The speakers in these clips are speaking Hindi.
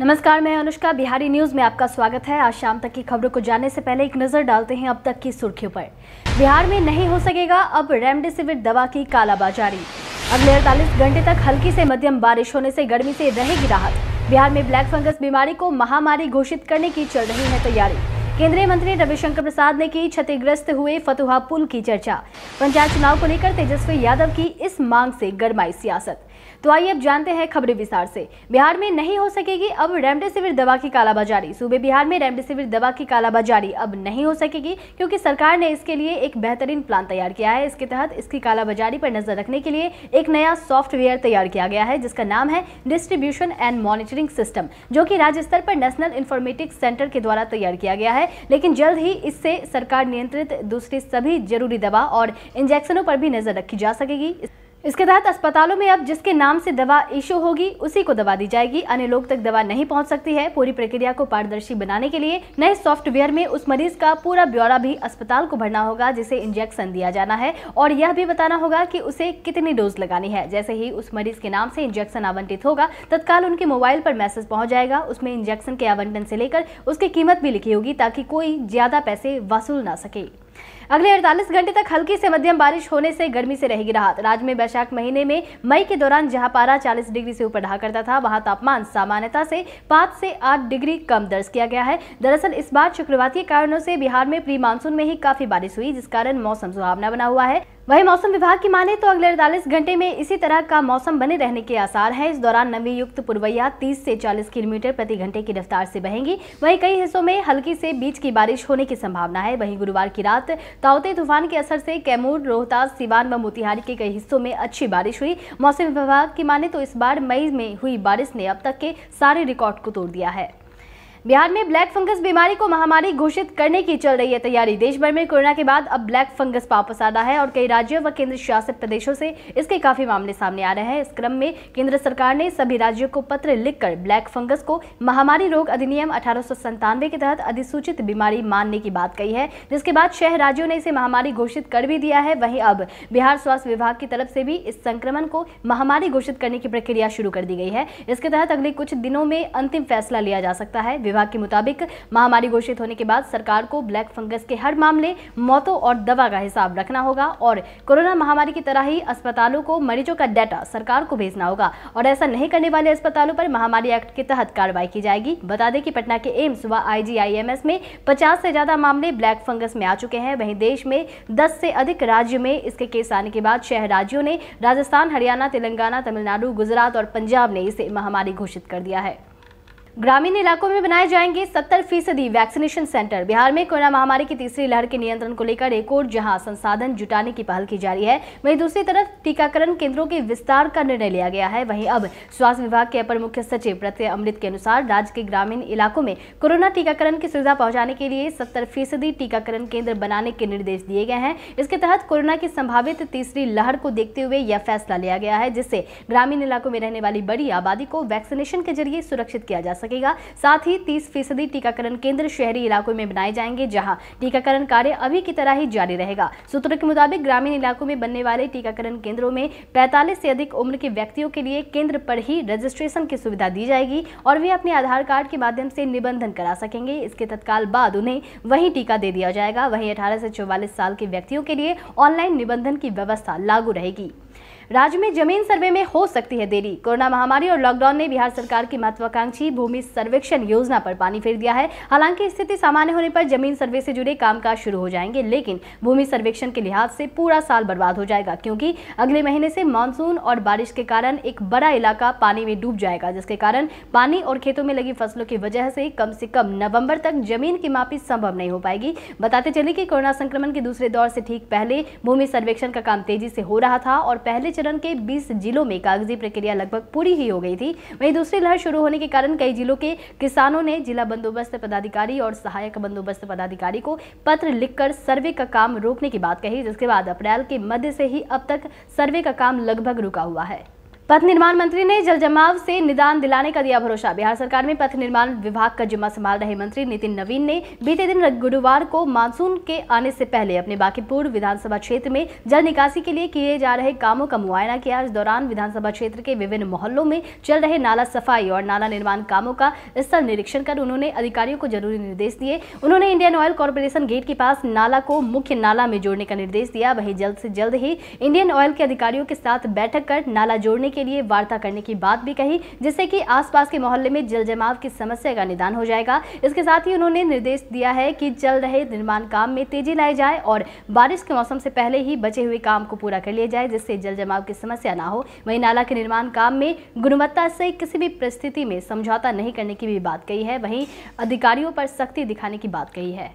नमस्कार मैं अनुष्का बिहारी न्यूज में आपका स्वागत है आज शाम तक की खबरों को जानने से पहले एक नजर डालते हैं अब तक की सुर्खियों पर बिहार में नहीं हो सकेगा अब रेमडेसिविर दवा की कालाबाजारी अगले अड़तालीस घंटे तक हल्की से मध्यम बारिश होने से गर्मी से रहेगी राहत बिहार में ब्लैक फंगस बीमारी को महामारी घोषित करने की चल रही है तैयारी केंद्रीय मंत्री रविशंकर प्रसाद ने की क्षतिग्रस्त हुए फतुहा पुल की चर्चा पंचायत चुनाव को लेकर तेजस्वी यादव की इस मांग से गरमाई सियासत तो आइए अब जानते हैं खबरें विस्तार से बिहार में नहीं हो सकेगी अब रेमडेसिविर दवा की कालाबाजारी सूबे बिहार में रेमडेसिविर दवा की कालाबाजारी अब नहीं हो सकेगी क्योंकि सरकार ने इसके लिए एक बेहतरीन प्लान तैयार किया है इसके तहत इसकी कालाबाजारी पर नजर रखने के लिए एक नया सॉफ्टवेयर तैयार किया गया है जिसका नाम है डिस्ट्रीब्यूशन एंड मॉनिटरिंग सिस्टम जो की राज्य स्तर पर नेशनल इन्फॉर्मेटिक्स सेंटर के द्वारा तैयार किया गया है है लेकिन जल्द ही इससे सरकार नियंत्रित दूसरी सभी जरूरी दवा और इंजेक्शनों पर भी नजर रखी जा सकेगी इसके तहत अस्पतालों में अब जिसके नाम से दवा इशू होगी उसी को दवा दी जाएगी अन्य लोग तक दवा नहीं पहुंच सकती है पूरी प्रक्रिया को पारदर्शी बनाने के लिए नए सॉफ्टवेयर में उस मरीज का पूरा ब्यौरा भी अस्पताल को भरना होगा जिसे इंजेक्शन दिया जाना है और यह भी बताना होगा कि उसे कितनी डोज लगानी है जैसे ही उस मरीज के नाम से इंजेक्शन आवंटित होगा तत्काल उनके मोबाइल पर मैसेज पहुंच जाएगा उसमें इंजेक्शन के आवंटन से लेकर उसकी कीमत भी लिखी होगी ताकि कोई ज्यादा पैसे वसूल ना सके अगले अड़तालीस घंटे तक हल्की से मध्यम बारिश होने से गर्मी से रहेगी राहत राज्य में बैशाख महीने में मई के दौरान जहां पारा 40 डिग्री से ऊपर रहा करता था वहां तापमान सामान्यता से 5 से 8 डिग्री कम दर्ज किया गया है दरअसल इस बार चक्रवातीय कारणों से बिहार में प्री मानसून में ही काफी बारिश हुई जिस कारण मौसम सुहावना बना हुआ है वहीं मौसम विभाग की माने तो अगले अड़तालीस घंटे में इसी तरह का मौसम बने रहने के आसार हैं इस दौरान नमी युक्त पुरवैया 30 से 40 किलोमीटर प्रति घंटे की रफ्तार से बहेंगी वहीं कई हिस्सों में हल्की से बीच की बारिश होने की संभावना है वहीं गुरुवार की रात ताउते तूफान के असर से कैमूर रोहतास सिवान व मोतिहारी के कई हिस्सों में अच्छी बारिश हुई मौसम विभाग की माने तो इस बार मई में हुई बारिश ने अब तक के सारे रिकॉर्ड को तोड़ दिया है बिहार में ब्लैक फंगस बीमारी को महामारी घोषित करने की चल रही है तैयारी देश भर में कोरोना के बाद अब ब्लैक फंगस वापस आ रहा है और कई राज्यों व केंद्र शासित प्रदेशों से इसके काफी मामले सामने आ रहे हैं इस क्रम में केंद्र सरकार ने सभी राज्यों को पत्र लिखकर ब्लैक फंगस को महामारी रोग अधिनियम अठारह के तहत अधिसूचित बीमारी मानने की बात कही है जिसके बाद छह राज्यों ने इसे महामारी घोषित कर भी दिया है वहीं अब बिहार स्वास्थ्य विभाग की तरफ से भी इस संक्रमण को महामारी घोषित करने की प्रक्रिया शुरू कर दी गई है इसके तहत अगले कुछ दिनों में अंतिम फैसला लिया जा सकता है विभाग के मुताबिक महामारी घोषित होने के बाद सरकार को ब्लैक फंगस के हर मामले मौतों और दवा का हिसाब रखना होगा और कोरोना महामारी की तरह ही अस्पतालों को मरीजों का डाटा सरकार को भेजना होगा और ऐसा नहीं करने वाले अस्पतालों पर महामारी एक्ट के तहत कार्रवाई की जाएगी बता दें कि पटना के एम्स व आईजीआईएमएस में 50 से ज्यादा मामले ब्लैक फंगस में आ चुके हैं वहीं देश में 10 से अधिक राज्य में इसके केस आने के बाद छह राज्यों ने राजस्थान हरियाणा तेलंगाना तमिलनाडु गुजरात और पंजाब ने इसे महामारी घोषित कर दिया है ग्रामीण इलाकों में बनाए जाएंगे 70 फीसदी वैक्सीनेशन सेंटर बिहार में कोरोना महामारी की तीसरी लहर के नियंत्रण को लेकर एक और जहां संसाधन जुटाने की पहल की जा रही है वहीं दूसरी तरफ टीकाकरण केंद्रों के विस्तार का निर्णय लिया गया है वहीं अब स्वास्थ्य विभाग के अपर मुख्य सचिव प्रत्यय अमृत के अनुसार राज्य के ग्रामीण इलाकों में कोरोना टीकाकरण की सुविधा पहुंचाने के लिए सत्तर फीसदी टीकाकरण केंद्र बनाने के निर्देश दिए गए हैं इसके तहत कोरोना की संभावित तीसरी लहर को देखते हुए यह फैसला लिया गया है जिससे ग्रामीण इलाकों में रहने वाली बड़ी आबादी को वैक्सीनेशन के जरिए सुरक्षित किया जा सके सकेगा साथ ही तीस फीसदी टीकाकरण केंद्र शहरी इलाकों में बनाए जाएंगे जहाँ टीकाकरण कार्य अभी की तरह ही जारी रहेगा सूत्रों के मुताबिक ग्रामीण इलाकों में बनने वाले टीकाकरण केंद्रों में पैंतालीस से अधिक उम्र के व्यक्तियों के लिए केंद्र पर ही रजिस्ट्रेशन की सुविधा दी जाएगी और वे अपने आधार कार्ड के माध्यम से निबंधन करा सकेंगे इसके तत्काल बाद उन्हें वही टीका दे दिया जाएगा वही अठारह से चौवालीस साल के व्यक्तियों के लिए ऑनलाइन निबंधन की व्यवस्था लागू रहेगी राज्य में जमीन सर्वे में हो सकती है देरी कोरोना महामारी और लॉकडाउन ने बिहार सरकार की महत्वाकांक्षी भूमि सर्वेक्षण योजना पर पानी फेर दिया है हालांकि स्थिति सामान्य होने पर जमीन सर्वे से जुड़े कामकाज शुरू हो जाएंगे लेकिन भूमि सर्वेक्षण के लिहाज से पूरा साल बर्बाद हो जाएगा क्योंकि अगले महीने से मानसून और बारिश के कारण एक बड़ा इलाका पानी में डूब जाएगा जिसके कारण पानी और खेतों में लगी फसलों की वजह से कम से कम नवम्बर तक जमीन की मापी संभव नहीं हो पाएगी बताते चले कि कोरोना संक्रमण के दूसरे दौर से ठीक पहले भूमि सर्वेक्षण का काम तेजी से हो रहा था और पहले चरण के 20 जिलों में कागजी प्रक्रिया लगभग पूरी ही हो गई थी वहीं दूसरी लहर शुरू होने के कारण कई जिलों के किसानों ने जिला बंदोबस्त पदाधिकारी और सहायक बंदोबस्त पदाधिकारी को पत्र लिखकर सर्वे का काम रोकने की बात कही जिसके बाद अप्रैल के मध्य से ही अब तक सर्वे का काम लगभग रुका हुआ है पथ निर्माण मंत्री ने जल जमाव से निदान दिलाने का दिया भरोसा बिहार सरकार में पथ निर्माण विभाग का जिम्मा संभाल रहे मंत्री नितिन नवीन ने बीते दिन गुरुवार को मानसून के आने से पहले अपने बाकीपुर विधानसभा क्षेत्र में जल निकासी के लिए किए जा रहे कामों का मुआयना किया इस दौरान विधानसभा क्षेत्र के विभिन्न मोहल्लों में चल रहे नाला सफाई और नाला निर्माण कामों का स्थल निरीक्षण कर उन्होंने अधिकारियों को जरूरी निर्देश दिए उन्होंने इंडियन ऑयल कॉरपोरेशन गेट के पास नाला को मुख्य नाला में जोड़ने का निर्देश दिया वहीं जल्द से जल्द ही इंडियन ऑयल के अधिकारियों के साथ बैठक कर नाला जोड़ने के लिए वार्ता करने की बात भी कही जिससे कि आसपास के मोहल्ले में जल जमाव की समस्या का निदान हो जाएगा इसके साथ ही उन्होंने निर्देश दिया है कि चल रहे निर्माण काम में तेजी लाई जाए और बारिश के मौसम से पहले ही बचे हुए काम को पूरा कर लिया जाए जिससे जल जमाव की समस्या ना हो वही नाला के निर्माण काम में गुणवत्ता से किसी भी परिस्थिति में समझौता नहीं करने की भी बात कही है वहीं अधिकारियों पर सख्ती दिखाने की बात कही है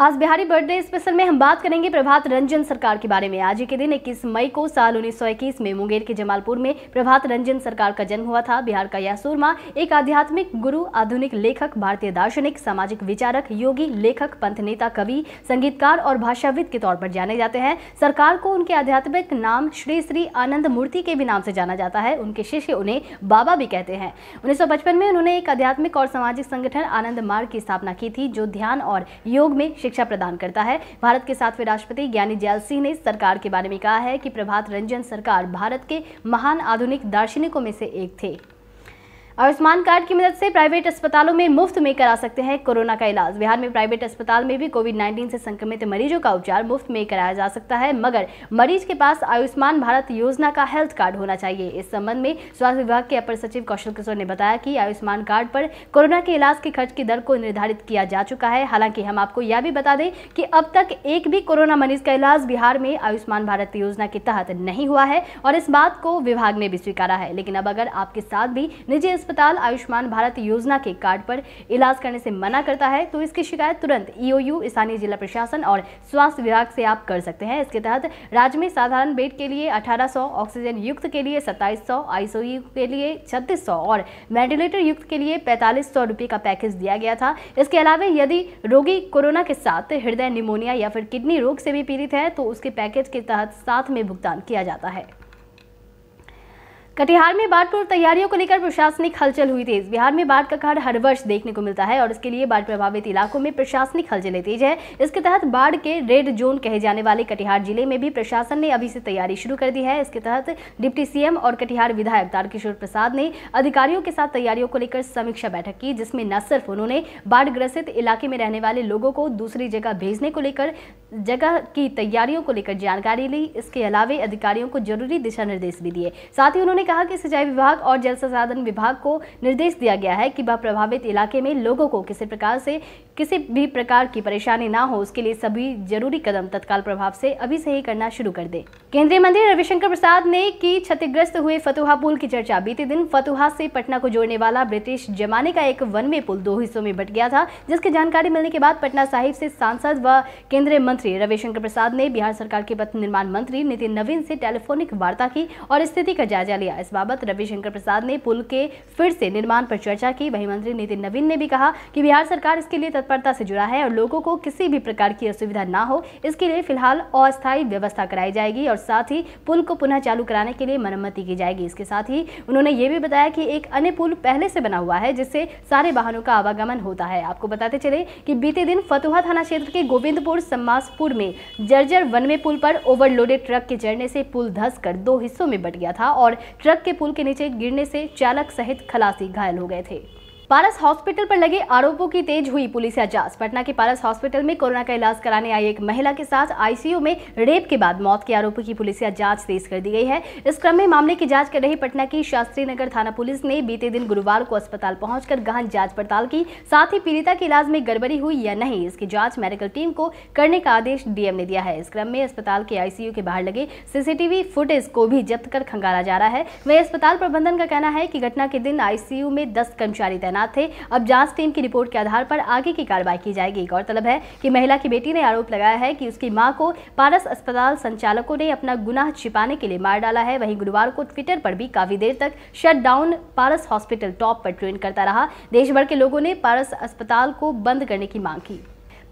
आज बिहारी बर्थडे स्पेशल में हम बात करेंगे प्रभात रंजन सरकार के बारे में आज के दिन 21 मई को साल 1921 में मुंगेर के जमालपुर में प्रभात रंजन सरकार का जन्म हुआ था बिहार का यह सूरमा एक आध्यात्मिक गुरु आधुनिक लेखक भारतीय दार्शनिक सामाजिक विचारक योगी लेखक पंथ नेता कवि संगीतकार और भाषाविद के तौर पर जाने जाते हैं सरकार को उनके आध्यात्मिक नाम श्री श्री आनंद मूर्ति के भी नाम से जाना जाता है उनके शिष्य उन्हें बाबा भी कहते हैं उन्नीस में उन्होंने एक आध्यात्मिक और सामाजिक संगठन आनंद मार्ग की स्थापना की थी जो ध्यान और योग में शिक्षा प्रदान करता है भारत के सातवें राष्ट्रपति ज्ञानी जैल सिंह ने सरकार के बारे में कहा है कि प्रभात रंजन सरकार भारत के महान आधुनिक दार्शनिकों में से एक थे आयुष्मान कार्ड की मदद से प्राइवेट अस्पतालों में मुफ्त में करा सकते हैं कोरोना का इलाज बिहार में प्राइवेट अस्पताल में भी कोविड 19 से संक्रमित मरीजों का उपचार मुफ्त में कराया जा सकता है मगर मरीज के पास आयुष्मान भारत योजना का हेल्थ कार्ड होना चाहिए इस संबंध में स्वास्थ्य विभाग के अपर सचिव कौशल किशोर ने बताया कि आयुष्मान कार्ड पर कोरोना के इलाज के खर्च की दर को निर्धारित किया जा चुका है हालांकि हम आपको यह भी बता दें कि अब तक एक भी कोरोना मरीज का इलाज बिहार में आयुष्मान भारत योजना के तहत नहीं हुआ है और इस बात को विभाग ने भी स्वीकारा है लेकिन अब अगर आपके साथ भी निजी अस्पताल आयुष्मान भारत योजना के कार्ड पर इलाज करने से मना करता है तो इसकी शिकायत तुरंत ईओयू स्थानीय जिला प्रशासन और स्वास्थ्य विभाग से आप कर सकते हैं इसके तहत राज्य में साधारण बेड के लिए 1800 ऑक्सीजन युक्त के लिए 2700 आईसीयू के लिए 3600 और वेंटिलेटर युक्त के लिए पैंतालीस सौ का पैकेज दिया गया था इसके अलावा यदि रोगी कोरोना के साथ हृदय निमोनिया या फिर किडनी रोग से भी पीड़ित है तो उसके पैकेज के तहत साथ में भुगतान किया जाता है कटिहार में बाढ़ पूर्व तैयारियों को लेकर प्रशासनिक हलचल हुई तेज बिहार में बाढ़ का कहर हर वर्ष देखने को मिलता है और इसके लिए बाढ़ प्रभावित इलाकों में प्रशासनिक हलचल तेज है इसके तहत बाढ़ के रेड जोन कहे जाने वाले कटिहार जिले में भी प्रशासन ने अभी से तैयारी शुरू कर दी है इसके तहत डिप्टी सीएम और कटिहार विधायक तारकिशोर प्रसाद ने अधिकारियों के साथ तैयारियों को लेकर समीक्षा बैठक की जिसमें न सिर्फ उन्होंने बाढ़ ग्रसित इलाके में रहने वाले लोगों को दूसरी जगह भेजने को लेकर जगह की तैयारियों को लेकर जानकारी ली इसके अलावा अधिकारियों को जरूरी दिशा निर्देश भी दिए साथ ही उन्होंने कहा कि सिंचाई विभाग और जल संसाधन विभाग को निर्देश दिया गया है कि वह प्रभावित इलाके में लोगों को किसी प्रकार से किसी भी प्रकार की परेशानी ना हो उसके लिए सभी जरूरी कदम तत्काल प्रभाव से अभी से ही करना शुरू कर दे केंद्रीय मंत्री रविशंकर प्रसाद ने की क्षतिग्रस्त हुए फतुहा पुल की चर्चा बीते दिन फतुहा से पटना को जोड़ने वाला ब्रिटिश जमाने का एक वन वे पुल दो हिस्सों में बट गया था जिसकी जानकारी मिलने के बाद पटना साहिब से सांसद व केंद्रीय मंत्री मंत्री रविशंकर प्रसाद ने बिहार सरकार के पथ निर्माण मंत्री नितिन नवीन से टेलीफोनिक वार्ता की और स्थिति का जायजा लिया इस बाबत रविशंकर प्रसाद ने पुल के फिर से निर्माण पर चर्चा की वहीं मंत्री नितिन नवीन ने भी कहा कि बिहार सरकार इसके लिए तत्परता से जुड़ा है और लोगों को किसी भी प्रकार की असुविधा न हो इसके लिए फिलहाल अस्थायी व्यवस्था कराई जाएगी और साथ ही पुल को पुनः चालू कराने के लिए मरम्मति की जाएगी इसके साथ ही उन्होंने ये भी बताया कि एक अन्य पुल पहले से बना हुआ है जिससे सारे वाहनों का आवागमन होता है आपको बताते चले कि बीते दिन फतुहा थाना क्षेत्र के गोविंदपुर सम्मास बिलासपुर में जर्जर वनवे पुल पर ओवरलोडेड ट्रक के चढ़ने से पुल धस कर दो हिस्सों में बट गया था और ट्रक के पुल के नीचे गिरने से चालक सहित खलासी घायल हो गए थे पारस हॉस्पिटल पर लगे आरोपों की तेज हुई पुलिस जांच पटना के पारस हॉस्पिटल में कोरोना का इलाज कराने आई एक महिला के साथ आईसीयू में रेप के बाद मौत के आरोपों की पुलिस जांच तेज कर दी गई है इस क्रम में मामले की जांच कर रही पटना की शास्त्री नगर थाना पुलिस ने बीते दिन गुरुवार को अस्पताल पहुंचकर गहन जाँच पड़ताल की साथ ही पीड़िता के इलाज में गड़बड़ी हुई या नहीं इसकी जाँच मेडिकल टीम को करने का आदेश डीएम ने दिया है इस क्रम में अस्पताल के आईसीयू के बाहर लगे सीसीटीवी फुटेज को भी जब्त कर खंगाला जा रहा है वही अस्पताल प्रबंधन का कहना है की घटना के दिन आईसीयू में दस कर्मचारी तैनात तैनात थे अब जांच टीम की रिपोर्ट के आधार पर आगे की कार्रवाई की जाएगी गौरतलब है कि महिला की बेटी ने आरोप लगाया है कि उसकी मां को पारस अस्पताल संचालकों ने अपना गुनाह छिपाने के लिए मार डाला है वहीं गुरुवार को ट्विटर पर भी काफी देर तक shut down Paras hospital top पर ट्रेंड करता रहा देश भर के लोगों ने पारस अस्पताल को बंद करने की मांग की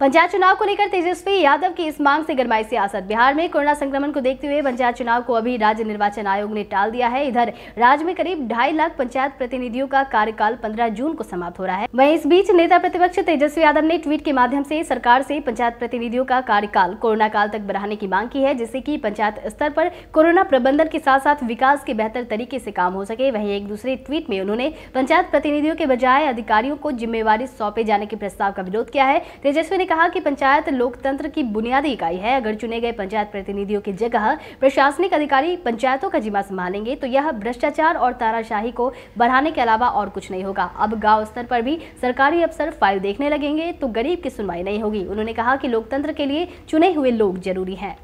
पंचायत चुनाव को लेकर तेजस्वी यादव की इस मांग से गरमाई सियासत बिहार में कोरोना संक्रमण को देखते हुए पंचायत चुनाव को अभी राज्य निर्वाचन आयोग ने टाल दिया है इधर राज्य में करीब ढाई लाख पंचायत प्रतिनिधियों का कार्यकाल 15 जून को समाप्त हो रहा है वहीं इस बीच नेता प्रतिपक्ष तेजस्वी यादव ने ट्वीट के माध्यम से सरकार से पंचायत प्रतिनिधियों का कार्यकाल कोरोना काल तक बढ़ाने की मांग की है जिससे की पंचायत स्तर पर कोरोना प्रबंधन के साथ साथ विकास के बेहतर तरीके से काम हो सके वहीं एक दूसरे ट्वीट में उन्होंने पंचायत प्रतिनिधियों के बजाय अधिकारियों को जिम्मेवारी सौंपे जाने के प्रस्ताव का विरोध किया है तेजस्वी ने कहा कि पंचायत लोकतंत्र की बुनियादी इकाई है अगर चुने गए पंचायत प्रतिनिधियों की जगह प्रशासनिक अधिकारी पंचायतों का जिम्मा संभालेंगे तो यह भ्रष्टाचार और ताराशाही को बढ़ाने के अलावा और कुछ नहीं होगा अब गाँव स्तर पर भी सरकारी अफसर फाइल देखने लगेंगे तो गरीब की सुनवाई नहीं होगी उन्होंने कहा कि लोकतंत्र के लिए चुने हुए लोग जरूरी हैं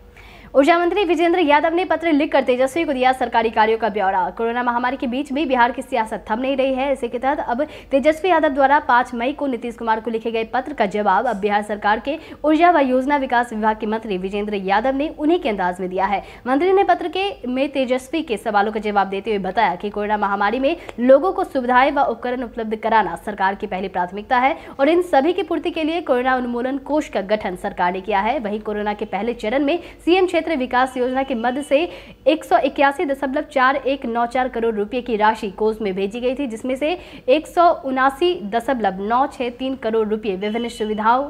ऊर्जा मंत्री विजेंद्र यादव ने पत्र लिखकर तेजस्वी को दिया सरकारी कार्यों का ब्यौरा कोरोना महामारी के बीच भी बिहार की सियासत थम नहीं रही है इसी के तहत अब तेजस्वी यादव द्वारा पांच मई को नीतीश कुमार को लिखे गए पत्र का जवाब अब बिहार सरकार के ऊर्जा व योजना विकास विभाग के मंत्री विजेंद्र यादव ने उन्हीं के अंदाज में दिया है मंत्री ने पत्र के में तेजस्वी के सवालों का जवाब देते हुए बताया कि कोरोना महामारी में लोगों को सुविधाएं व उपकरण उपलब्ध कराना सरकार की पहली प्राथमिकता है और इन सभी की पूर्ति के लिए कोरोना उन्मूलन कोष का गठन सरकार ने किया है वहीं कोरोना के पहले चरण में सीएम क्षेत्र क्षेत्र विकास योजना के मद से एक करोड़ रुपए की राशि कोष में भेजी गई थी जिसमें से एक करोड़ रुपए विभिन्न सुविधाओं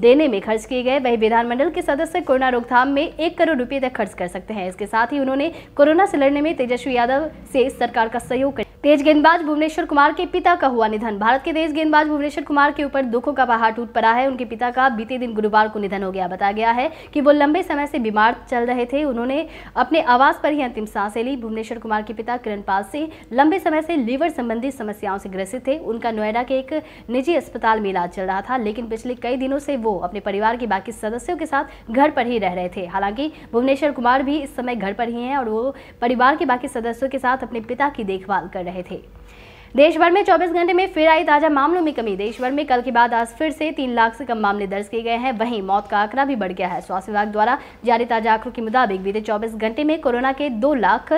देने में खर्च किए गए वही विधानमंडल के सदस्य कोरोना रोकथाम में एक करोड़ रुपए तक खर्च कर सकते हैं इसके साथ ही उन्होंने कोरोना से लड़ने में तेजस्वी यादव से सरकार का सहयोग तेज गेंदबाज भुवनेश्वर कुमार के पिता का हुआ निधन भारत के तेज गेंदबाज भुवनेश्वर कुमार के ऊपर दुखों का पहाड़ टूट पड़ा है उनके पिता का बीते दिन गुरुवार को निधन हो गया बताया गया है कि वो लंबे समय से बीमार चल रहे थे उन्होंने अपने आवास पर ही अंतिम सांसें ली भुवनेश्वर कुमार के पिता किरण पाल सिंह लंबे समय से लीवर संबंधी समस्याओं से ग्रसित थे उनका नोएडा के एक निजी अस्पताल में इलाज चल रहा था लेकिन पिछले कई दिनों से वो अपने परिवार के बाकी सदस्यों के साथ घर पर ही रह रहे थे हालांकि भुवनेश्वर कुमार भी इस समय घर पर ही हैं और वो परिवार के बाकी सदस्यों के साथ अपने पिता की देखभाल कर रहे थे देश भर में 24 घंटे में फिर आई ताजा मामलों में कमी देश भर में कल के बाद आज फिर से तीन लाख से कम मामले दर्ज किए गए हैं वहीं मौत का आंकड़ा भी बढ़ गया है स्वास्थ्य विभाग द्वारा जारी ताजा आंकड़ों के मुताबिक बीते 24 घंटे में कोरोना के दो लाख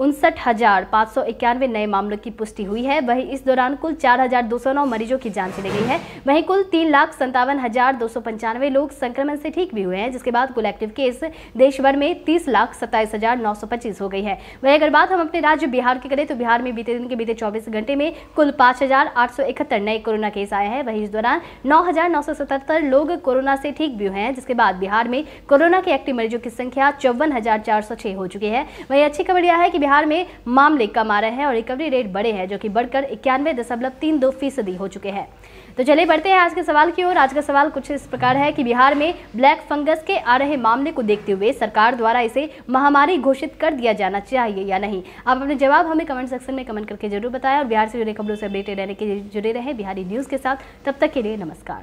उनसठ हजार सौ इक्यानवे नए मामलों की पुष्टि हुई है वहीं इस दौरान कुल चार हजार दो सौ नौ मरीजों की जांच ली गई है वहीं कुल तीन लाख संतावन हजार दो सौ पंचानवे लोग संक्रमण से ठीक भी हुए हैं जिसके बाद कुल एक्टिव केस देश भर में तीस लाख सत्ताईस हजार नौ सौ पच्चीस हो गई है वहीं अगर बात हम अपने राज्य बिहार की करें तो बिहार में बीते दिन के बीते चौबीस घंटे में कुल पाँच हजार आठ सौ इकहत्तर नए कोरोना केस आए हैं वहीं इस दौरान नौ हजार नौ सौ सतहत्तर लोग कोरोना से ठीक भी हुए हैं जिसके बाद बिहार में कोरोना के एक्टिव मरीजों की संख्या चौवन हजार चार सौ छह हो चुकी है वहीं अच्छी खबर यह है कि बिहार में मामले कम आ रहे हैं और रिकवरी रेट बड़े हैं जो कि बढ़कर इक्यानवे दशमलव तीन दो फीसदी हो चुके हैं तो चलिए बढ़ते हैं आज के सवाल की ओर आज का सवाल कुछ इस प्रकार है कि बिहार में ब्लैक फंगस के आ रहे मामले को देखते हुए सरकार द्वारा इसे महामारी घोषित कर दिया जाना चाहिए या नहीं आप अपने जवाब हमें कमेंट सेक्शन में कमेंट करके जरूर बताएं और बिहार से जुड़े खबरों से अपडेटेड रहने के लिए जुड़े रहे बिहारी न्यूज़ के साथ तब तक के लिए नमस्कार